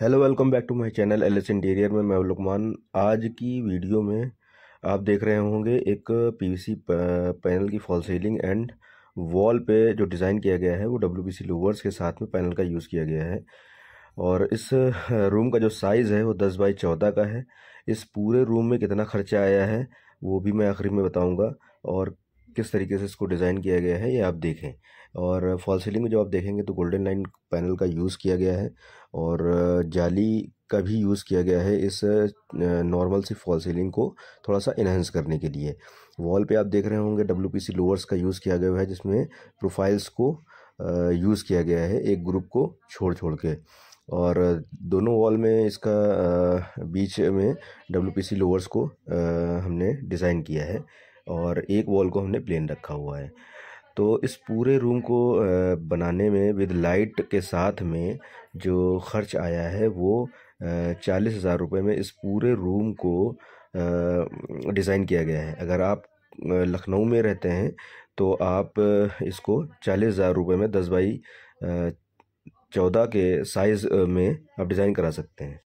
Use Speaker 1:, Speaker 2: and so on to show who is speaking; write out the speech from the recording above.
Speaker 1: hello welcome back to my channel L S interior में मैं लुकमान आज की वीडियो में आप देख रहे होंगे एक पीवीसी पैनल की फॉल सीलिंग एंड वॉल पे जो डिज़ाइन किया गया है वो डब्ल्यूपीसी लोवर्स के साथ में पैनल का यूज़ किया गया है और इस रूम का जो साइज़ है वो दस बाई चौदह का है इस पूरे रूम में कितना खर्चा आया है वो भी मैं आखिरी में बताऊँगा और किस तरीके से इसको डिज़ाइन किया गया है ये आप देखें और फॉल सीलिंग में जब आप देखेंगे तो गोल्डन लाइन पैनल का यूज़ किया गया है और जाली का भी यूज़ किया गया है इस नॉर्मल सी फॉल सीलिंग को थोड़ा सा इन्हेंस करने के लिए वॉल पे आप देख रहे होंगे डब्ल्यू लोअर्स का यूज़ किया गया है जिसमें प्रोफाइल्स को यूज़ किया गया है एक ग्रुप को छोड़ छोड़ के और दोनों वॉल में इसका बीच में डब्ल्यू लोअर्स को हमने डिज़ाइन किया है और एक वॉल को हमने प्लेन रखा हुआ है तो इस पूरे रूम को बनाने में विद लाइट के साथ में जो खर्च आया है वो चालीस हज़ार रुपये में इस पूरे रूम को डिज़ाइन किया गया है अगर आप लखनऊ में रहते हैं तो आप इसको चालीस हज़ार रुपये में दस बाई चौदह के साइज़ में आप डिज़ाइन करा सकते हैं